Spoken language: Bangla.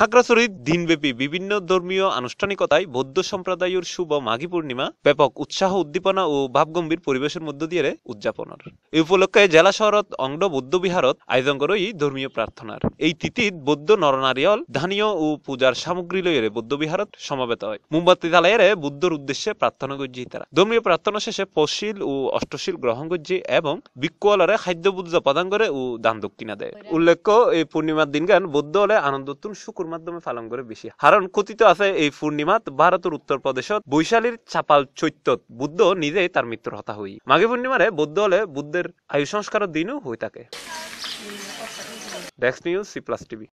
খাগড়াছড়ির দিনব্যাপী বিভিন্ন ধর্মীয় আনুষ্ঠানিকতায় বৌদ্ধ সম্প্রদায়ের শুভ মাঘী পূর্ণিমা ব্যাপক উৎসাহ উদ্দীপনা ও ভাবগম্ভীর পরিবেশের মধ্য দিয়ে উদযাপনের এ উপলক্ষে জেলা শহরত অংড বৌদ্ধ বিহারত আয়োজন করে এই ধর্মীয় প্রার্থনার এই তিথিত বৌদ্ধ নরনারিয়ল ধানীয় ও পূজার সামগ্রী লইয়ের বৌদ্ধ বিহারত সমাবেত হয় মোমবাতি জ্বালাইয়ের বুদ্ধর উদ্দেশ্যে প্রার্থনা করছি তারা ধর্মীয় প্রার্থনা শেষে পশিল ও অষ্টশীল গ্রহণ করছি এবং বিক্ষোয়ালারে খাদ্য বুদ্ধ প্রদান করে ও দান দক্ষিণা দেয় উল্লেখ্য এই পূর্ণিমার দিনগান বৌদ্ধ হলে আনন্দতুন শুকুর মাধ্যমে পালন করে বেশি হারণ কথিত আছে এই পূর্ণিমাত ভারতের উত্তর প্রদেশত বৈশালীর চাপাল চৈত্যত বুদ্ধ নিজেই তার মৃত্যুর হতা হই মাঘে পূর্ণিমারে বুদ্ধ হলে বুদ্ধের আয়ু সংস্কারের দিনও হয়ে থাকে ডেক্স নিউজ সি প্লাস টিভি